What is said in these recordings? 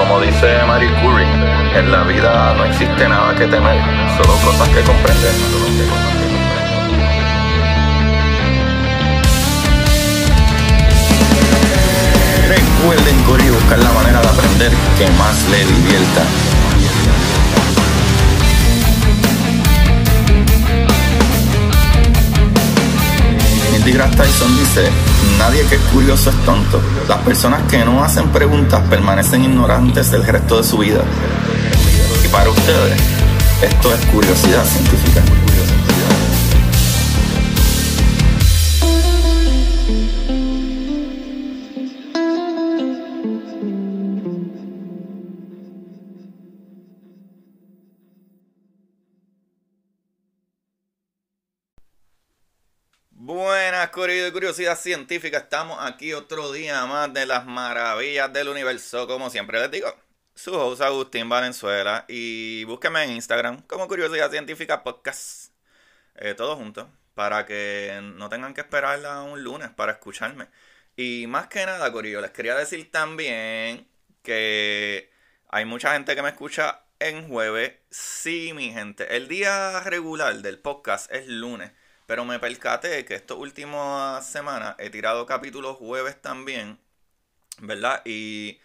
Como dice Marie Curie, en la vida no existe nada que temer, solo cosas que comprender. Recuerden correr buscar la manera de aprender que más le divierta. Neil Tyson dice, nadie que es curioso es tonto. Las personas que no hacen preguntas permanecen ignorantes el resto de su vida. Y para ustedes, esto es curiosidad científica. de Curiosidad Científica, estamos aquí otro día más de las maravillas del universo, como siempre les digo. Su host Agustín Valenzuela y búsquenme en Instagram como Curiosidad Científica Podcast, eh, todos juntos, para que no tengan que esperar a un lunes para escucharme. Y más que nada, Corillo, les quería decir también que hay mucha gente que me escucha en jueves. Sí, mi gente, el día regular del podcast es lunes. Pero me percaté que estas últimas ah, semanas he tirado capítulos jueves también, ¿verdad? Y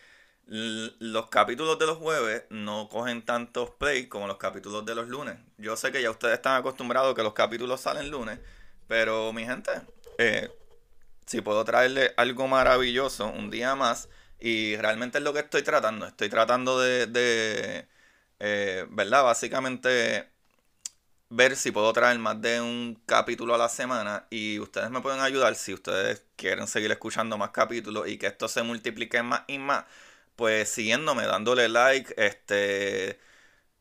los capítulos de los jueves no cogen tantos play como los capítulos de los lunes. Yo sé que ya ustedes están acostumbrados que los capítulos salen lunes, pero mi gente, eh, si puedo traerle algo maravilloso un día más, y realmente es lo que estoy tratando, estoy tratando de, eh, ¿verdad? Básicamente ver si puedo traer más de un capítulo a la semana y ustedes me pueden ayudar si ustedes quieren seguir escuchando más capítulos y que esto se multiplique más y más, pues siguiéndome, dándole like, este,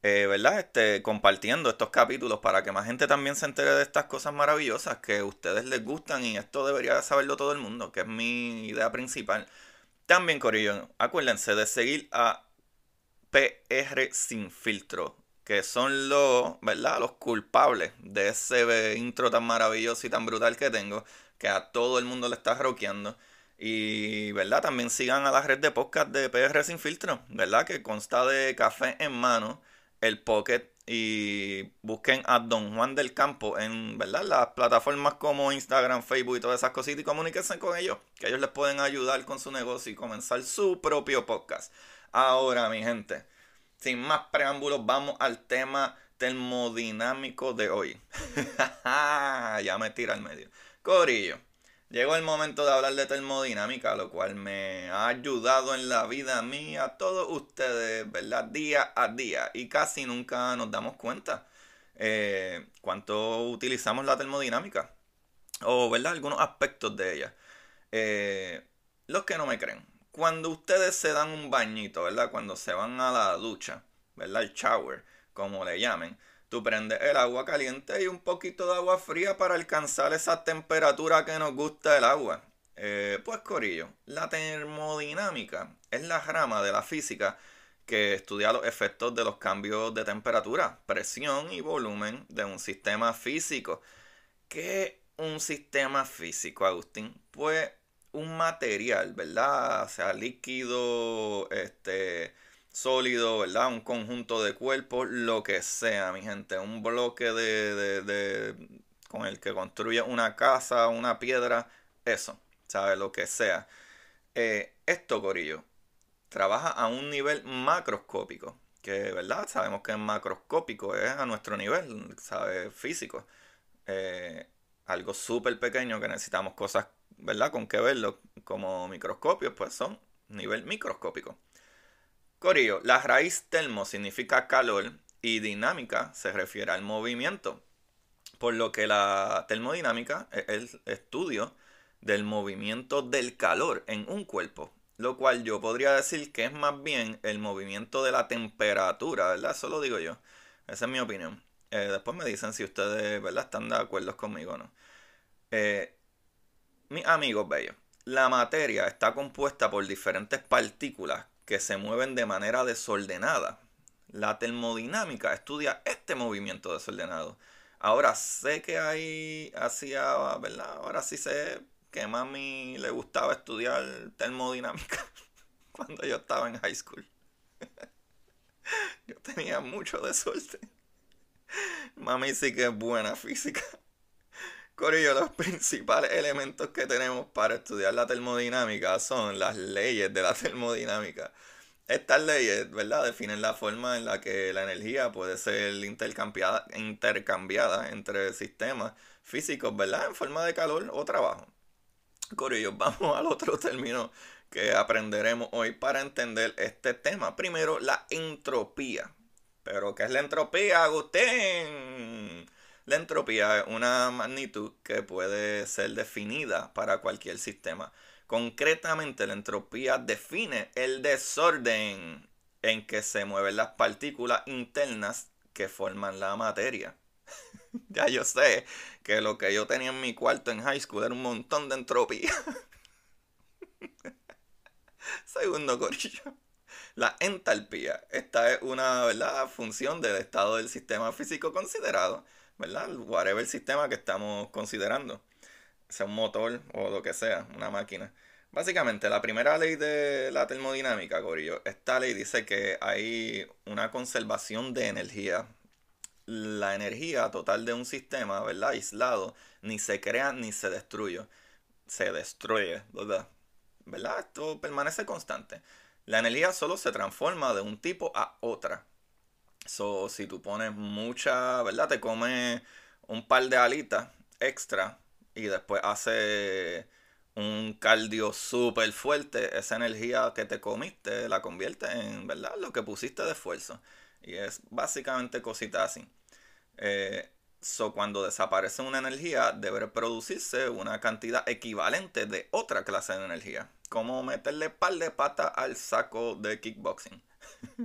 eh, ¿verdad? Este, compartiendo estos capítulos para que más gente también se entere de estas cosas maravillosas que a ustedes les gustan y esto debería saberlo todo el mundo, que es mi idea principal. También, Corillo, acuérdense de seguir a PR Sin Filtro que son los, ¿verdad? Los culpables de ese intro tan maravilloso y tan brutal que tengo, que a todo el mundo le está roqueando. Y, ¿verdad? También sigan a la red de podcast de PR Sin Filtro, ¿verdad? Que consta de Café en Mano, el Pocket y busquen a Don Juan del Campo en, ¿verdad? Las plataformas como Instagram, Facebook y todas esas cositas y comuníquense con ellos, que ellos les pueden ayudar con su negocio y comenzar su propio podcast. Ahora, mi gente sin más preámbulos, vamos al tema termodinámico de hoy. ya me tira al medio. Corillo, llegó el momento de hablar de termodinámica, lo cual me ha ayudado en la vida mía a todos ustedes, ¿verdad? Día a día. Y casi nunca nos damos cuenta eh, cuánto utilizamos la termodinámica. O, ¿verdad? Algunos aspectos de ella. Eh, los que no me creen cuando ustedes se dan un bañito, ¿verdad? Cuando se van a la ducha, ¿verdad? El shower, como le llamen. Tú prendes el agua caliente y un poquito de agua fría para alcanzar esa temperatura que nos gusta el agua. Eh, pues Corillo, la termodinámica es la rama de la física que estudia los efectos de los cambios de temperatura, presión y volumen de un sistema físico. ¿Qué es un sistema físico, Agustín? Pues un material, ¿verdad? O sea, líquido, este, sólido, ¿verdad? Un conjunto de cuerpos, lo que sea, mi gente. Un bloque de, de, con el que construye una casa, una piedra, eso, ¿sabes? Lo que sea. Eh, esto, Corillo, trabaja a un nivel macroscópico, que, ¿verdad? Sabemos que es macroscópico, es a nuestro nivel, ¿sabes? Físico. Eh, algo súper pequeño que necesitamos cosas ¿verdad? Con qué verlo como microscopio, pues son nivel microscópico. Corillo, la raíz termo significa calor y dinámica se refiere al movimiento, por lo que la termodinámica e-, es el estudio del movimiento del calor en un cuerpo, lo cual yo podría decir que es más bien el movimiento de la temperatura, ¿verdad? Eso lo digo yo. Esa es mi opinión. Eh, después me dicen si ustedes, ¿verdad? Están de acuerdo conmigo o no. Eh, mis amigos bellos, la materia está compuesta por diferentes partículas que se mueven de manera desordenada. La termodinámica estudia este movimiento desordenado. Ahora sé que ahí hacía, ¿verdad? Ahora sí sé que mami le gustaba estudiar termodinámica cuando yo estaba en high school. Yo tenía mucho de suerte. Mami sí que es buena física. Corillo, los principales elementos que tenemos para estudiar la termodinámica son las leyes de la termodinámica. Estas leyes, ¿verdad?, definen la forma en la que la energía puede ser intercambiada, intercambiada entre sistemas físicos, ¿verdad?, en forma de calor o trabajo. Corillo, vamos al otro término que aprenderemos hoy para entender este tema. Primero, la entropía. ¿Pero qué es la entropía, Agustín? La entropía es una magnitud que puede ser definida para cualquier sistema. Concretamente, la entropía define el desorden en que se mueven las partículas internas que forman la materia. ya yo sé que lo que yo tenía en mi cuarto en high school era un montón de entropía. Segundo corillo. La entalpía. Esta es una función del estado del sistema físico considerado. ¿verdad? Whatever el sistema que estamos considerando, sea un motor o lo que sea, una máquina. Básicamente, la primera ley de la termodinámica, Gorillo, esta ley dice que hay una conservación de energía. La energía total de un sistema, ¿verdad? Aislado, ni se crea ni se destruye. Se destruye, ¿verdad? ¿Verdad? Esto permanece constante. La energía solo se transforma de un tipo a otra So, si tú pones mucha, ¿verdad? Te comes un par de alitas extra y después hace un cardio súper fuerte, esa energía que te comiste la convierte en, ¿verdad? Lo que pusiste de esfuerzo. Y es básicamente cosita así. Eh, so, cuando desaparece una energía, debe producirse una cantidad equivalente de otra clase de energía. Como meterle par de patas al saco de kickboxing.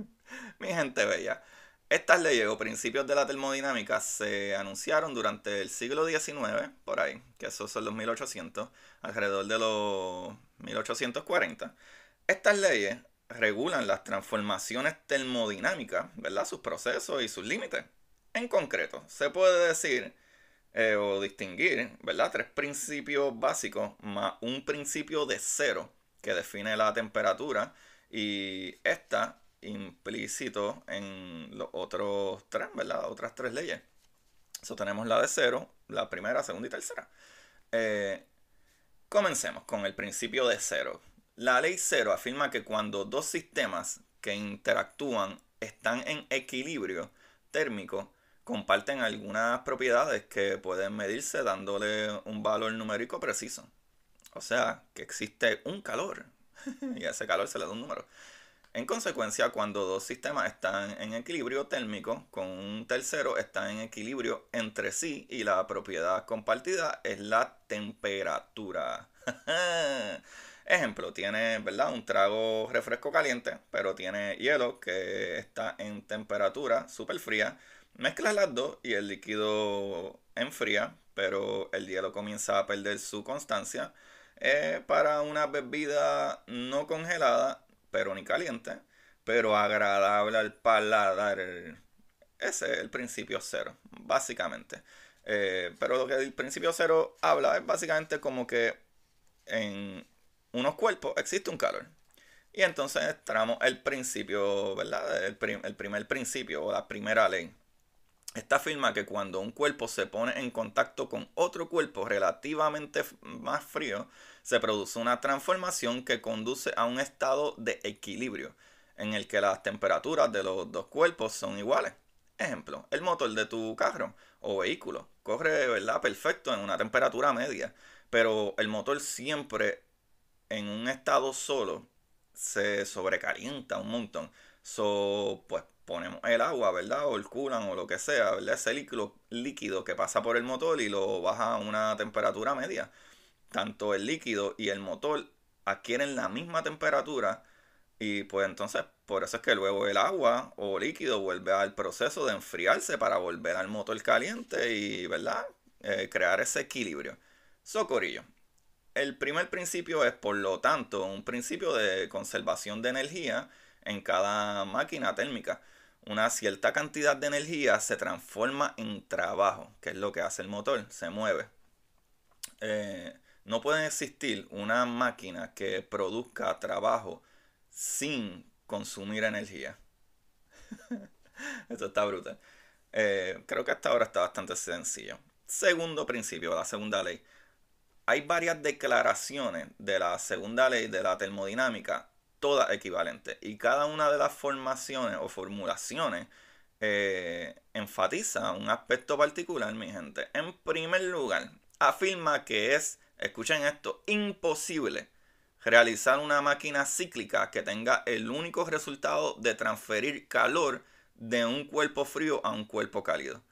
Mi gente bella. Estas leyes o principios de la termodinámica se anunciaron durante el siglo XIX, por ahí, que esos son los 1800, alrededor de los 1840. Estas leyes regulan las transformaciones termodinámicas, ¿verdad? Sus procesos y sus límites. En concreto, se puede decir eh, o distinguir, ¿verdad? Tres principios básicos más un principio de cero que define la temperatura y esta implícito en los otros tres, ¿verdad? Otras tres leyes. Eso tenemos la de cero, la primera, segunda y tercera. Eh, comencemos con el principio de cero. La ley cero afirma que cuando dos sistemas que interactúan están en equilibrio térmico, comparten algunas propiedades que pueden medirse dándole un valor numérico preciso. O sea, que existe un calor y a ese calor se le da un número. En consecuencia, cuando dos sistemas están en equilibrio térmico con un tercero, están en equilibrio entre sí y la propiedad compartida es la temperatura. Ejemplo, tiene, ¿verdad? Un trago refresco caliente, pero tiene hielo que está en temperatura súper fría. Mezclas las dos y el líquido enfría, pero el hielo comienza a perder su constancia. Eh, para una bebida no congelada, pero ni caliente, pero agradable al paladar. Ese es el principio cero, básicamente. Eh, pero lo que el principio cero habla es básicamente como que en unos cuerpos existe un calor. Y entonces tramos el principio, ¿verdad? El, el primer principio o la primera ley. Esta afirma que cuando un cuerpo se pone en contacto con otro cuerpo relativamente más frío, se produce una transformación que conduce a un estado de equilibrio, en el que las temperaturas de los dos cuerpos son iguales. Ejemplo, el motor de tu carro o vehículo corre ¿verdad? perfecto en una temperatura media, pero el motor siempre en un estado solo se sobrecalienta un montón. So, pues ponemos el agua, ¿verdad? O el coolant o lo que sea, ¿verdad? Ese líquido que pasa por el motor y lo baja a una temperatura media tanto el líquido y el motor adquieren la misma temperatura y pues entonces por eso es que luego el agua o líquido vuelve al proceso de enfriarse para volver al motor caliente y, ¿verdad? Eh, crear ese equilibrio. Socorillo. El primer principio es, por lo tanto, un principio de conservación de energía en cada máquina térmica. Una cierta cantidad de energía se transforma en trabajo, que es lo que hace el motor, se mueve. Eh, no puede existir una máquina que produzca trabajo sin consumir energía. Esto está brutal. Eh, creo que hasta ahora está bastante sencillo. Segundo principio, la segunda ley. Hay varias declaraciones de la segunda ley de la termodinámica, todas equivalentes. Y cada una de las formaciones o formulaciones eh, enfatiza un aspecto particular, mi gente. En primer lugar, afirma que es Escuchen esto, imposible realizar una máquina cíclica que tenga el único resultado de transferir calor de un cuerpo frío a un cuerpo cálido.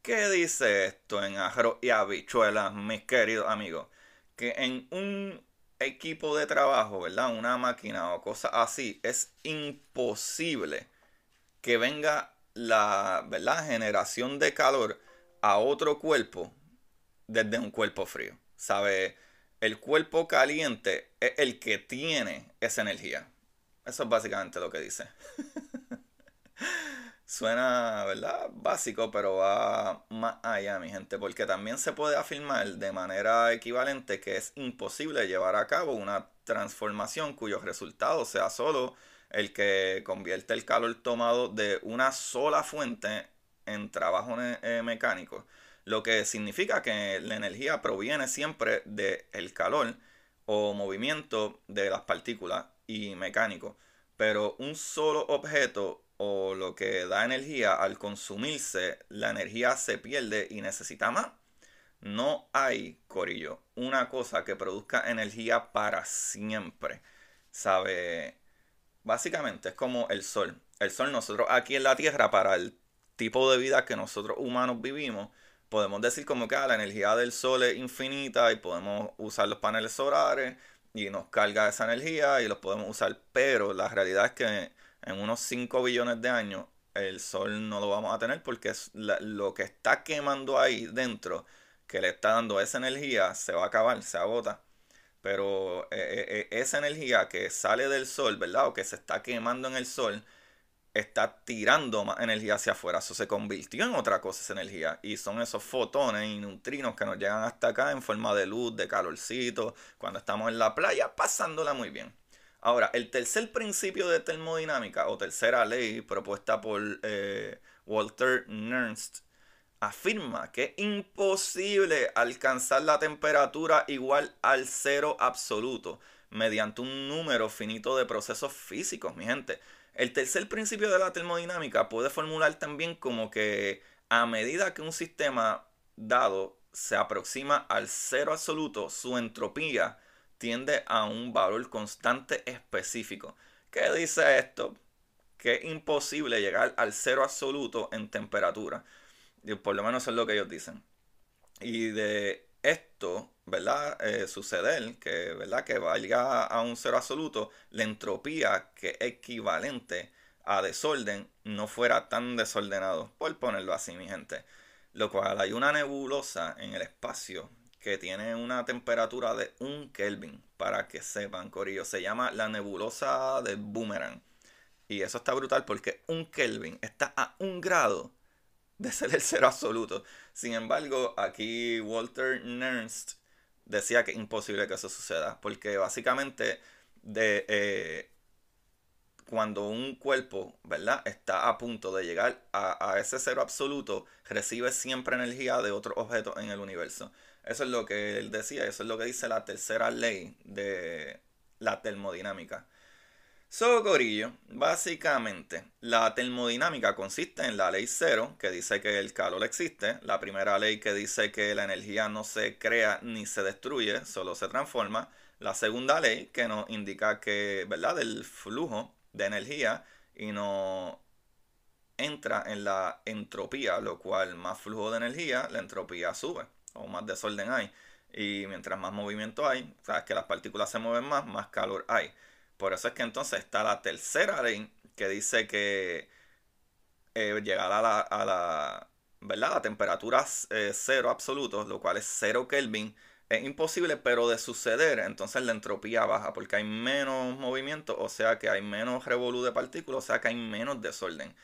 ¿Qué dice esto en Ajaro y habichuelas, mis queridos amigos? Que en un equipo de trabajo, ¿verdad? Una máquina o cosa así, es imposible que venga la generación de calor a otro cuerpo desde un cuerpo frío. Sabe, El cuerpo caliente es el que tiene esa energía. Eso es básicamente lo que dice. Suena, ¿verdad? Básico, pero va más allá, mi gente, porque también se puede afirmar de manera equivalente que es imposible llevar a cabo una transformación cuyo resultado sea solo el que convierte el calor tomado de una sola fuente en trabajo eh, mecánico lo que significa que la energía proviene siempre del el calor o movimiento de las partículas y mecánico, pero un solo objeto o lo que da energía al consumirse, la energía se pierde y necesita más. No hay, Corillo, una cosa que produzca energía para siempre. ¿Sabe? Básicamente es como el sol. El sol nosotros aquí en la Tierra, para el tipo de vida que nosotros humanos vivimos, podemos decir como que ah, la energía del sol es infinita y podemos usar los paneles solares y nos carga esa energía y los podemos usar, pero la realidad es que en unos 5 billones de años el sol no lo vamos a tener porque lo que está quemando ahí dentro, que le está dando esa energía, se va a acabar, se agota. Pero eh, eh, eh, esa energía que sale del sol, ¿verdad? O que se está quemando en el sol, está tirando más energía hacia afuera. Eso se convirtió en otra cosa esa energía. Y son esos fotones y neutrinos que nos llegan hasta acá en forma de luz, de calorcito, cuando estamos en la playa pasándola muy bien. Ahora, el tercer principio de termodinámica o tercera ley propuesta por eh, Walter Nernst afirma que es imposible alcanzar la temperatura igual al cero absoluto mediante un número finito de procesos físicos, mi gente. El tercer principio de la termodinámica puede formular también como que a medida que un sistema dado se aproxima al cero absoluto, su entropía tiende a un valor constante específico. ¿Qué dice esto? Que es imposible llegar al cero absoluto en temperatura. Por lo menos es lo que ellos dicen. Y de esto, ¿verdad? Eh, suceder, que, ¿verdad? Que valga a un cero absoluto, la entropía que es equivalente a desorden no fuera tan desordenado, por ponerlo así, mi gente. Lo cual hay una nebulosa en el espacio que tiene una temperatura de un Kelvin, para que sepan, Corillo. Se llama la nebulosa de Boomerang. Y eso está brutal porque un Kelvin está a un grado de ser el cero absoluto. Sin embargo, aquí Walter Nernst decía que es imposible que eso suceda, porque básicamente de, eh, cuando un cuerpo ¿verdad? está a punto de llegar a, a, ese cero absoluto, recibe siempre energía de otro objeto en el universo. Eso es lo que él decía, eso es lo que dice la tercera ley de la termodinámica. So, gorillo. básicamente la termodinámica consiste en la ley cero, que dice que el calor existe, la primera ley que dice que la energía no se crea ni se destruye, solo se transforma, la segunda ley que nos indica que, ¿verdad?, del flujo de energía y no entra en la entropía, lo cual más flujo de energía, la entropía sube o más desorden hay. Y mientras más movimiento hay, sabes que las partículas se mueven más, más calor hay. Por eso es que entonces está la tercera ley que dice que eh, llegar a la, ¿verdad? temperatura eh, cero absoluto, lo cual es cero Kelvin, es imposible, pero de suceder, entonces la entropía baja porque hay menos movimiento, o sea que hay menos revolú de partículas, o sea que hay menos desorden.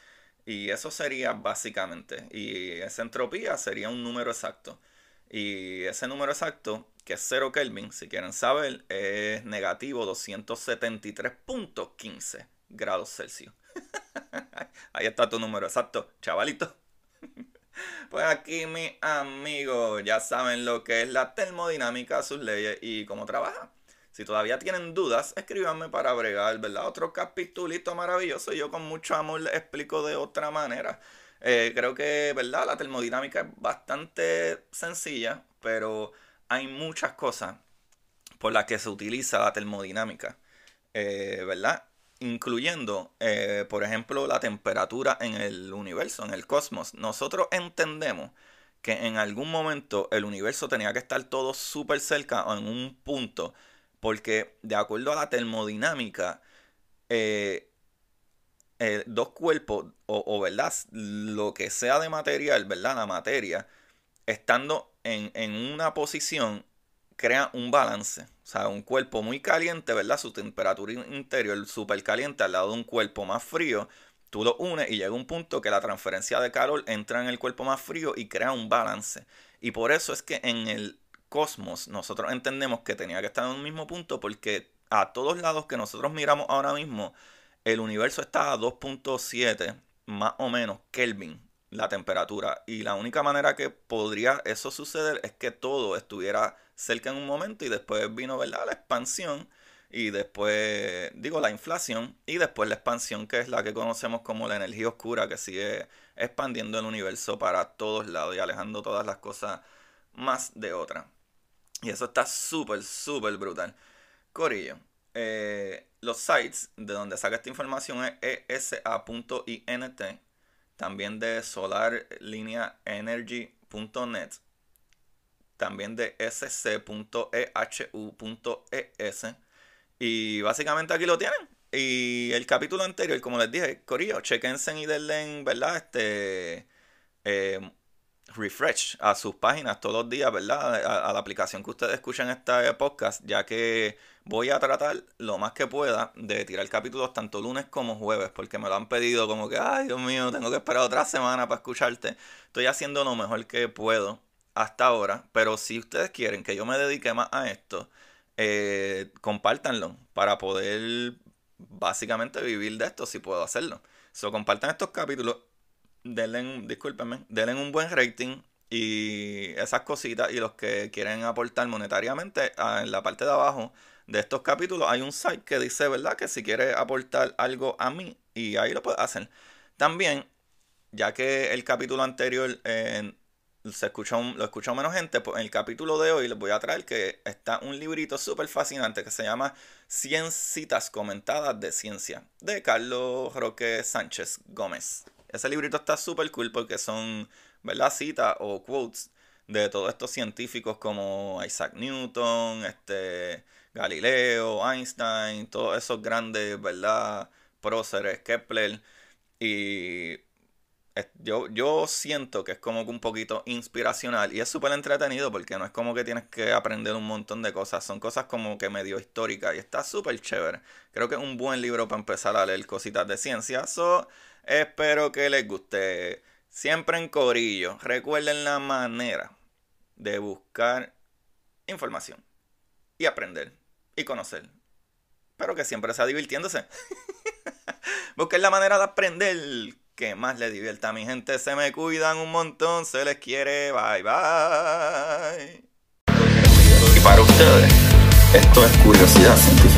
Y eso sería básicamente. Y esa entropía sería un número exacto. Y ese número exacto que es 0 Kelvin, si quieren saber, es negativo 273.15 grados Celsius. Ahí está tu número exacto, chavalito. Pues aquí, mi amigo, ya saben lo que es la termodinámica, sus leyes y cómo trabaja. Si todavía tienen dudas, escríbanme para bregar, ¿verdad? Otro capitulito maravilloso. Yo con mucho amor les explico de otra manera. Eh, creo que, ¿verdad? La termodinámica es bastante sencilla, pero hay muchas cosas por las que se utiliza la termodinámica, eh, ¿verdad? Incluyendo, eh, por ejemplo, la temperatura en el universo, en el cosmos. Nosotros entendemos que en algún momento el universo tenía que estar todo súper cerca o en un punto, porque de acuerdo a la termodinámica, eh, dos cuerpos o, o, verdad lo que sea de material verdad la materia estando en, una posición crea un balance. O sea, un cuerpo muy caliente, ¿verdad? Su temperatura interior súper caliente al lado de un cuerpo más frío. Tú lo unes y llega un punto que la transferencia de calor entra en el cuerpo más frío y crea un balance. Y por eso es que en el cosmos nosotros entendemos que tenía que estar en un mismo punto porque a todos lados que nosotros miramos ahora mismo, el universo está a 2.7 más o menos Kelvin la temperatura. Y la única manera que podría eso suceder es que todo estuviera cerca en un momento y después vino, ¿verdad? La expansión y después, digo, la inflación y después la expansión que es la que conocemos como la energía oscura que sigue expandiendo el universo para todos lados y alejando todas las cosas más de otra. Y eso está súper, súper brutal. Corillo, eh, los sites de donde saca esta información es esa.int también de solarlineaenergy.net, también de sc.ehu.es. E e y básicamente aquí lo tienen. Y el capítulo anterior, como les dije, Corillo, chequense y denle, ¿verdad? Este. Eh, refresh a sus páginas todos los días, ¿verdad? A, la aplicación que ustedes escuchan este podcast, ya que voy a tratar lo más que pueda de tirar capítulos tanto lunes como jueves, porque me lo han pedido como que, ay Dios mío, tengo que esperar otra semana para escucharte. Estoy haciendo lo mejor que puedo hasta ahora, pero si ustedes quieren que yo me dedique más a esto, compartanlo eh, compártanlo para poder básicamente vivir de esto si puedo hacerlo. So, compartan estos capítulos denle, discúlpenme, denle un buen rating y esas cositas. Y los que quieren aportar monetariamente, ah, en la parte de abajo de estos capítulos hay un site que dice, ¿verdad? Que si quiere aportar algo a mí, y ahí lo pueden hacer. También, ya que el capítulo anterior eh, se escuchó, lo escuchó menos gente, pues en el capítulo de hoy les voy a traer que está un librito súper fascinante que se llama 100 citas comentadas de ciencia, de Carlos Roque Sánchez Gómez. Ese librito está súper cool porque son, ¿verdad? Citas o quotes de todos estos científicos como Isaac Newton, este, Galileo, Einstein, todos esos grandes, ¿verdad? Próceres, Kepler. Y yo, yo siento que es como que un poquito inspiracional y es súper entretenido porque no es como que tienes que aprender un montón de cosas, son cosas como que medio históricas y está súper chévere. Creo que es un buen libro para empezar a leer cositas de ciencia. Espero que les guste. Siempre en corillo. Recuerden la manera de buscar información y aprender y conocer. Pero que siempre sea divirtiéndose. Busquen la manera de aprender que más les divierta. a Mi gente se me cuidan un montón. Se les quiere. Bye bye. Y para ustedes, esto es curiosidad científica.